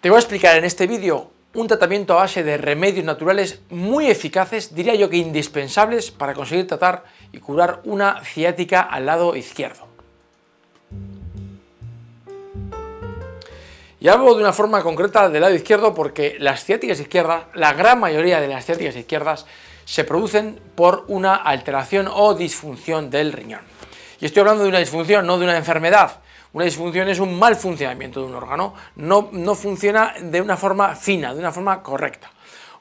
Te voy a explicar en este vídeo un tratamiento a base de remedios naturales muy eficaces, diría yo que indispensables para conseguir tratar y curar una ciática al lado izquierdo. Y hablo de una forma concreta del lado izquierdo porque las ciáticas izquierdas, la gran mayoría de las ciáticas izquierdas, se producen por una alteración o disfunción del riñón. Y estoy hablando de una disfunción, no de una enfermedad. Una disfunción es un mal funcionamiento de un órgano, no, no funciona de una forma fina, de una forma correcta.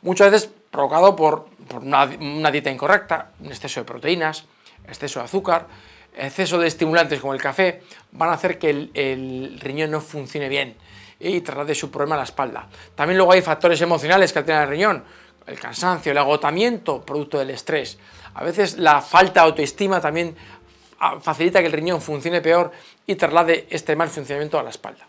Muchas veces provocado por, una, dieta incorrecta, un exceso de proteínas, exceso de azúcar, exceso de estimulantes como el café, van a hacer que el, riñón no funcione bien y de su problema a la espalda. También luego hay factores emocionales que alteran el riñón, el cansancio, el agotamiento producto del estrés. A veces la falta de autoestima también facilita que el riñón funcione peor y traslade este mal funcionamiento a la espalda.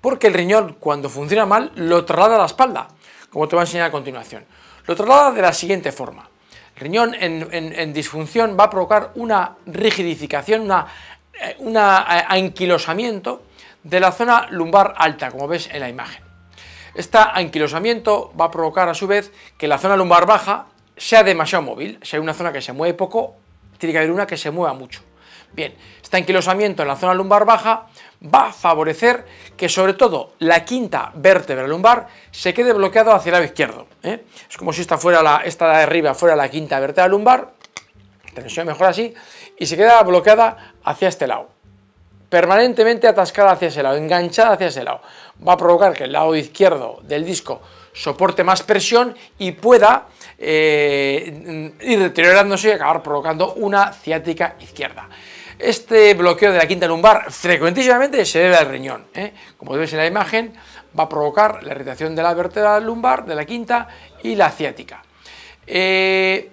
Porque el riñón cuando funciona mal lo traslada a la espalda, como te voy a enseñar a continuación. Lo traslada de la siguiente forma. El riñón en, disfunción va a provocar una rigidificación, una, eh, eh, anquilosamiento de la zona lumbar alta, como ves en la imagen. Este anquilosamiento va a provocar a su vez que la zona lumbar baja sea demasiado móvil. Si hay una zona que se mueve poco, tiene que haber una que se mueva mucho. Bien, este anquilosamiento en la zona lumbar baja va a favorecer que sobre todo la quinta vértebra lumbar se quede bloqueada hacia el lado izquierdo. ¿eh? Es como si esta, fuera la, esta de arriba fuera la quinta vértebra lumbar, tensión mejor así, y se queda bloqueada hacia este lado. Permanentemente atascada hacia ese lado, enganchada hacia ese lado. Va a provocar que el lado izquierdo del disco soporte más presión y pueda eh, ir deteriorándose y acabar provocando una ciática izquierda. Este bloqueo de la quinta lumbar frecuentísimamente se debe al riñón. ¿eh? Como veis en la imagen, va a provocar la irritación de la vértebra lumbar, de la quinta y la ciática. Eh,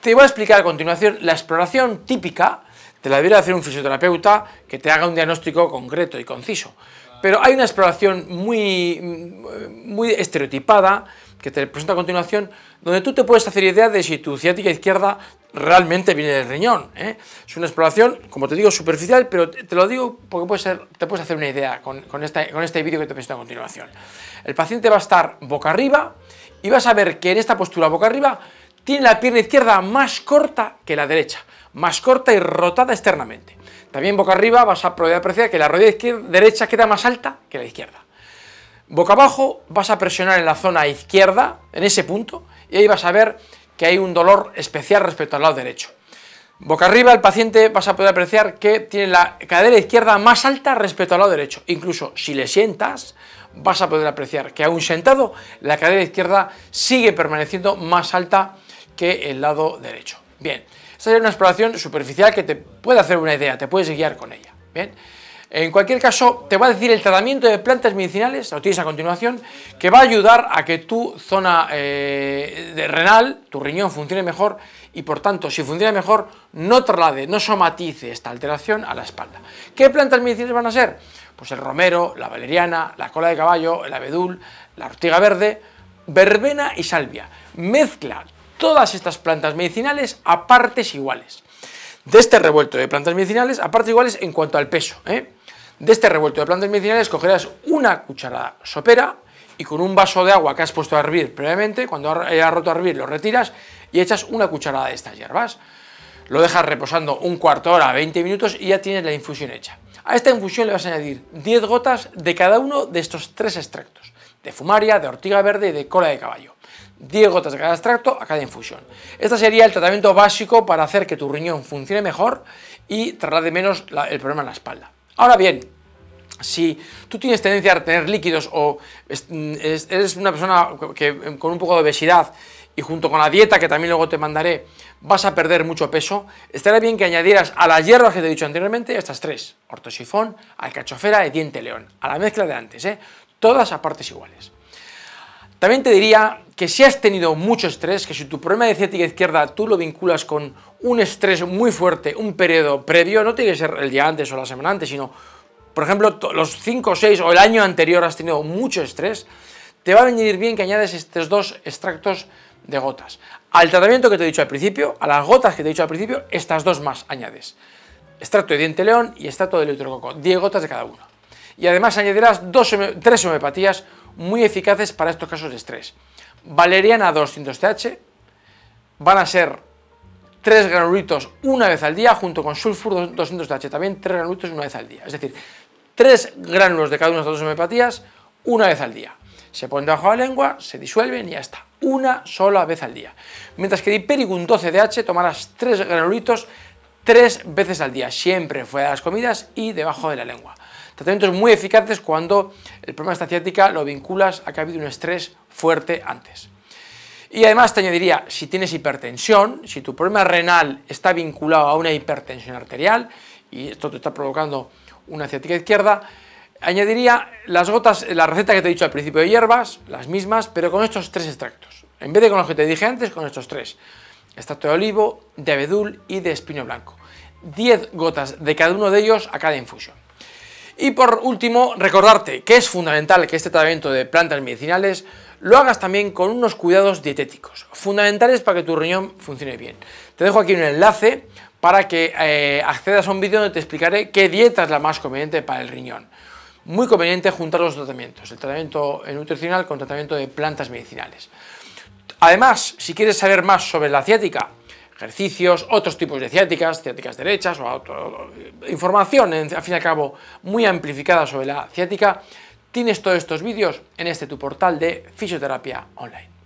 te voy a explicar a continuación la exploración típica, te la debería hacer un fisioterapeuta que te haga un diagnóstico concreto y conciso. Pero hay una exploración muy, muy estereotipada que te presento a continuación, donde tú te puedes hacer idea de si tu ciática izquierda realmente viene del riñón. ¿eh? Es una exploración, como te digo, superficial, pero te lo digo porque puede ser, te puedes hacer una idea con, este vídeo que te presento a continuación. El paciente va a estar boca arriba y vas a ver que en esta postura boca arriba tiene la pierna izquierda más corta que la derecha, más corta y rotada externamente. También boca arriba vas a poder apreciar que la rodilla derecha queda más alta que la izquierda. Boca abajo vas a presionar en la zona izquierda, en ese punto, y ahí vas a ver que hay un dolor especial respecto al lado derecho. Boca arriba el paciente vas a poder apreciar que tiene la cadera izquierda más alta respecto al lado derecho. Incluso si le sientas, vas a poder apreciar que aún sentado, la cadera izquierda sigue permaneciendo más alta que el lado derecho. Bien, esta es una exploración superficial que te puede hacer una idea, te puedes guiar con ella. Bien. En cualquier caso, te va a decir el tratamiento de plantas medicinales, lo tienes a continuación, que va a ayudar a que tu zona eh, renal, tu riñón, funcione mejor y por tanto, si funciona mejor, no traslade, no somatice esta alteración a la espalda. ¿Qué plantas medicinales van a ser? Pues el romero, la valeriana, la cola de caballo, el abedul, la ortiga verde, verbena y salvia. Mezcla todas estas plantas medicinales a partes iguales. De este revuelto de plantas medicinales a partes iguales en cuanto al peso. ¿eh? De este revuelto de plantas medicinales cogerás una cucharada sopera y con un vaso de agua que has puesto a hervir previamente, cuando haya eh, roto a hervir lo retiras y echas una cucharada de estas hierbas. Lo dejas reposando un cuarto de hora, 20 minutos y ya tienes la infusión hecha. A esta infusión le vas a añadir 10 gotas de cada uno de estos tres extractos, de fumaria, de ortiga verde y de cola de caballo. 10 gotas de cada extracto a cada infusión. Este sería el tratamiento básico para hacer que tu riñón funcione mejor y de menos el problema en la espalda. Ahora bien, si tú tienes tendencia a tener líquidos o mm, eres una persona que, con un poco de obesidad y junto con la dieta, que también luego te mandaré, vas a perder mucho peso, estará bien que añadieras a las hierbas que te he dicho anteriormente estas tres, ortosifón, alcachofera y diente león, a la mezcla de antes, ¿eh? todas a partes iguales. También te diría que si has tenido mucho estrés, que si tu problema de ciática izquierda tú lo vinculas con un estrés muy fuerte, un periodo previo, no tiene que ser el día antes o la semana antes, sino, por ejemplo, los 5 o 6 o el año anterior has tenido mucho estrés, te va a venir bien que añades estos dos extractos de gotas. Al tratamiento que te he dicho al principio, a las gotas que te he dicho al principio, estas dos más añades. Extracto de diente león y extracto de electrococo, 10 gotas de cada uno. Y además añadirás 3 tres homeopatías, muy eficaces para estos casos de estrés. Valeriana 200TH van a ser 3 granulitos una vez al día junto con sulfur 200TH, también 3 granulitos una vez al día. Es decir, 3 granulos de cada una de las dos homeopatías una vez al día. Se ponen debajo de la lengua, se disuelven y ya está. Una sola vez al día. Mientras que de 12DH tomarás 3 granulitos 3 veces al día, siempre fuera de las comidas y debajo de la lengua. Tratamientos muy eficaces cuando el problema de esta ciática lo vinculas a que ha habido un estrés fuerte antes. Y además te añadiría, si tienes hipertensión, si tu problema renal está vinculado a una hipertensión arterial, y esto te está provocando una ciática izquierda, añadiría las gotas, la receta que te he dicho al principio de hierbas, las mismas, pero con estos tres extractos. En vez de con los que te dije antes, con estos tres. Extracto de olivo, de abedul y de espino blanco. 10 gotas de cada uno de ellos a cada infusión. Y por último, recordarte que es fundamental que este tratamiento de plantas medicinales lo hagas también con unos cuidados dietéticos, fundamentales para que tu riñón funcione bien. Te dejo aquí un enlace para que eh, accedas a un vídeo donde te explicaré qué dieta es la más conveniente para el riñón. Muy conveniente juntar los tratamientos, el tratamiento eh, nutricional con tratamiento de plantas medicinales. Además, si quieres saber más sobre la ciática, ejercicios, otros tipos de ciáticas, ciáticas derechas o información, al fin y al cabo, muy amplificada sobre la ciática, tienes todos estos vídeos en este tu portal de fisioterapia online.